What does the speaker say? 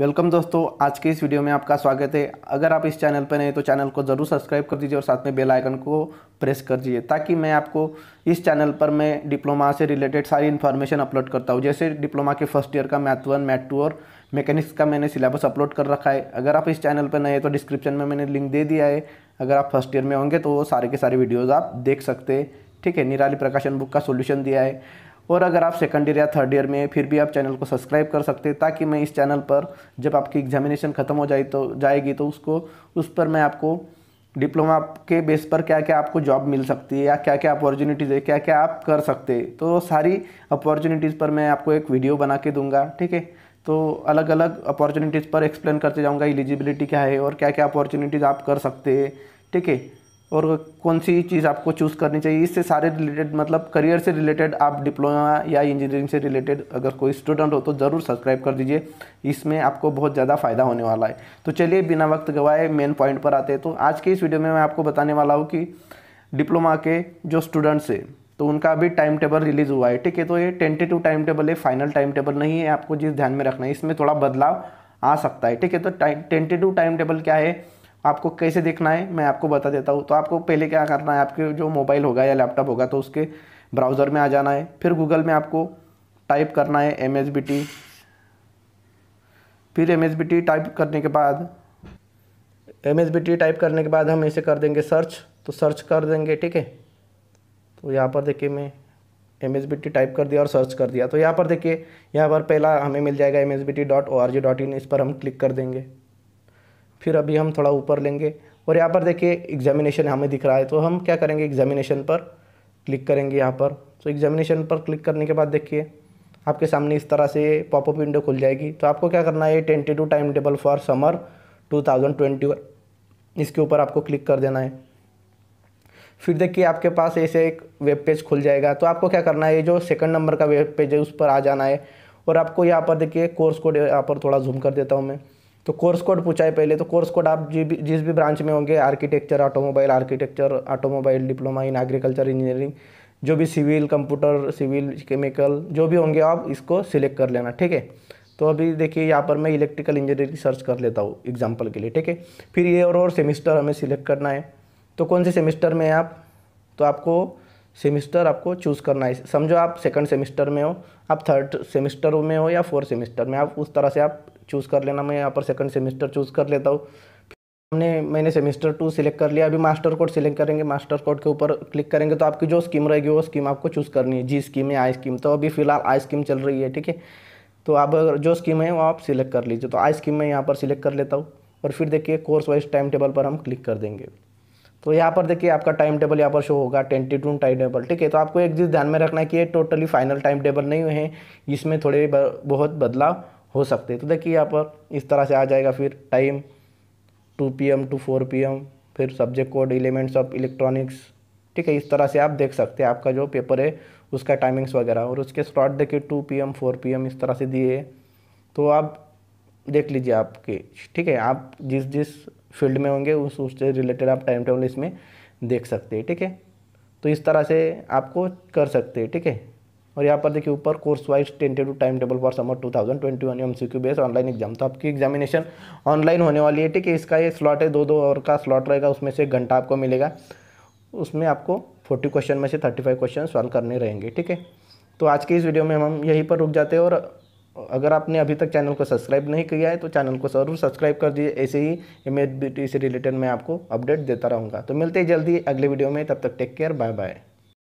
welcome दोस्तों आज के इस वीडियो में आपका स्वागत है अगर आप इस चैनल पर नए तो चैनल को ज़रूर सब्सक्राइब कर दीजिए और साथ में बेल आइकन को प्रेस कर दीजिए ताकि मैं आपको इस चैनल पर मैं डिप्लोमा से रिलेटेड सारी इन्फॉर्मेशन अपलोड करता हूँ जैसे डिप्लोमा के फर्स्ट ईयर का मैथ वन मैथ टू और मैकेनिक्स का मैंने सिलेबस अपलोड कर रखा है अगर आप इस चैनल पर नए तो डिस्क्रिप्शन में मैंने लिंक दे दिया है अगर आप फर्स्ट ईयर में होंगे तो वो सारे के सारे वीडियोज़ आप देख सकते हैं ठीक है निराली प्रकाशन बुक का सोल्यूशन दिया है और अगर आप सेकेंड ईयर या थर्ड ईयर में फिर भी आप चैनल को सब्सक्राइब कर सकते हैं ताकि मैं इस चैनल पर जब आपकी एग्जामिनेशन ख़त्म हो जाए तो जाएगी तो उसको उस पर मैं आपको डिप्लोमा के बेस पर क्या क्या आपको जॉब मिल सकती है या क्या क्या अपॉर्चुनिटीज़ है क्या क्या आप कर सकते हैं तो सारी अपॉर्चुनिटीज़ पर मैं आपको एक वीडियो बना के दूंगा ठीक है तो अलग अलग अपॉर्चुनिटीज़ पर एक्सप्लेन करते जाऊंगा एलिजिबिलिटी क्या है और क्या क्या अपॉर्चुनिटीज़ आप कर सकते हैं ठीक है और कौन सी चीज़ आपको चूज़ करनी चाहिए इससे सारे रिलेटेड मतलब करियर से रिलेटेड आप डिप्लोमा या इंजीनियरिंग से रिलेटेड अगर कोई स्टूडेंट हो तो ज़रूर सब्सक्राइब कर दीजिए इसमें आपको बहुत ज़्यादा फ़ायदा होने वाला है तो चलिए बिना वक्त गवाए मेन पॉइंट पर आते हैं तो आज के इस वीडियो में मैं आपको बताने वाला हूँ कि डिप्लोमा के जो स्टूडेंट्स है तो उनका अभी टाइम टेबल रिलीज़ हुआ है ठीक है तो ये टेंटेटिव टाइम टेबल है फाइनल टाइम टेबल नहीं है आपको जिस ध्यान में रखना है इसमें थोड़ा बदलाव आ सकता है ठीक है तो टेंटेटिव टाइम टेबल क्या है आपको कैसे देखना है मैं आपको बता देता हूँ तो आपको पहले क्या करना है आपके जो मोबाइल होगा या लैपटॉप होगा तो उसके ब्राउज़र में आ जाना है फिर गूगल में आपको टाइप करना है एम फिर एम टाइप करने के बाद एम टाइप करने के बाद हम इसे कर देंगे सर्च तो सर्च कर देंगे ठीक है तो यहाँ पर देखिए मैं एम टाइप कर दिया और सर्च कर दिया तो यहाँ पर देखिए यहाँ पर पहला हमें मिल जाएगा एम इस पर हम क्लिक कर देंगे फिर अभी हम थोड़ा ऊपर लेंगे और यहाँ पर देखिए एग्जामिनेशन हमें दिख रहा है तो हम क्या करेंगे एग्जामिनेशन पर क्लिक करेंगे यहाँ पर तो एग्जामिनेशन पर क्लिक करने के बाद देखिए आपके सामने इस तरह से पॉपअप विंडो खुल जाएगी तो आपको क्या करना है to time table for summer one इसके ऊपर आपको क्लिक कर देना है फिर देखिए आपके पास ऐसे एक वेब पेज खुल जाएगा तो आपको क्या करना है जो सेकंड नंबर का वेब पेज है उस पर आ जाना है और आपको यहाँ पर देखिए कोर्स कोड यहाँ पर थोड़ा जूम कर देता हूँ मैं तो कोर्स कोड पूछा है पहले तो कोर्स कोड आप जी भी जिस भी ब्रांच में होंगे architecture automobile architecture automobile diploma in agriculture engineering जो भी सिविल कंप्यूटर सिविल केमिकल जो भी होंगे आप इसको सिलेक्ट कर लेना ठीक है तो अभी देखिए यहाँ पर मैं इलेक्ट्रिकल इंजीनियरिंग सर्च कर लेता हूँ एग्जाम्पल के लिए ठीक है फिर ये और और सेमिस्टर हमें सिलेक्ट करना है तो कौन से सेमिस्टर में आप तो आपको सेमिस्टर आपको चूज़ करना है समझो आप सेकंड सेमिस्टर में हो आप थर्ड सेमिस्टर में हो या फोर्थ सेमिस्टर में आप उस तरह से आप चूज़ कर लेना मैं यहाँ पर सेकंड सेमिस्टर चूज़ कर लेता हूँ हमने मैंने सेमेस्टर टू सिलेक्ट कर लिया अभी मास्टर कोड सिलेक्ट करेंगे मास्टर कोड के ऊपर क्लिक करेंगे तो आपकी जो स्कीम रहेगी वो स्कीम आपको चूज़ करनी है जी स्कीम है आई स्कीम तो अभी फिलहाल आई स्कीम चल रही है ठीक है तो आप जो स्कीम है वो आप सिलेक्ट कर लीजिए तो आई स्कीम मैं यहाँ पर सिलेक्ट कर लेता हूँ और फिर देखिए कोर्स वाइज टाइम टेबल पर हम क्लिक कर देंगे तो यहाँ पर देखिए आपका टाइम टेबल यहाँ पर शो होगा टू टाइम टेबल ठीक है तो आपको एक चीज़ ध्यान में रखना है कि ये टोटली फाइनल टाइम टेबल नहीं है इसमें थोड़े बहुत बदलाव हो सकते हैं तो देखिए यहाँ पर इस तरह से आ जाएगा फिर time two P M to four P M फिर subject code elements of electronics ठीक है इस तरह से आप देख सकते हैं आपका जो पेपर है उसका टाइमिंग्स वगैरह और उसके स्लॉट देखिए two P M four P M इस तरह से दिए तो आप देख लीजिए आपके ठीक है आप जिस जिस फील्ड में होंगे उस उससे रिलेटेड आप टाइम टेबल इसमें देख सकते हैं ठीक है तो इस तरह से आपको कर सकते हैं ठीक है और यहाँ पर देखिए ऊपर course wise to time table for summer 2021 thousand twenty one M C Q base online exam तो आपकी एग्जामिनेशन ऑनलाइन होने वाली है ठीक है इसका ये स्लॉट है दो दो और का स्लॉट रहेगा उसमें से एक घंटा आपको मिलेगा उसमें आपको फोर्टी क्वेश्चन में से थर्टी फाइव क्वेश्चन सॉल्व करने रहेंगे ठीक है तो आज के इस वीडियो में हम यहीं पर रुक जाते हैं और अगर आपने अभी तक चैनल को सब्सक्राइब नहीं किया है तो चैनल को जरूर सब्सक्राइब कर दीजिए ऐसे ही एम एच से रिलेटेड मैं आपको अपडेट देता रहूँगा तो मिलते ही जल्दी अगले वीडियो में तब तक टेक केयर बाय बाय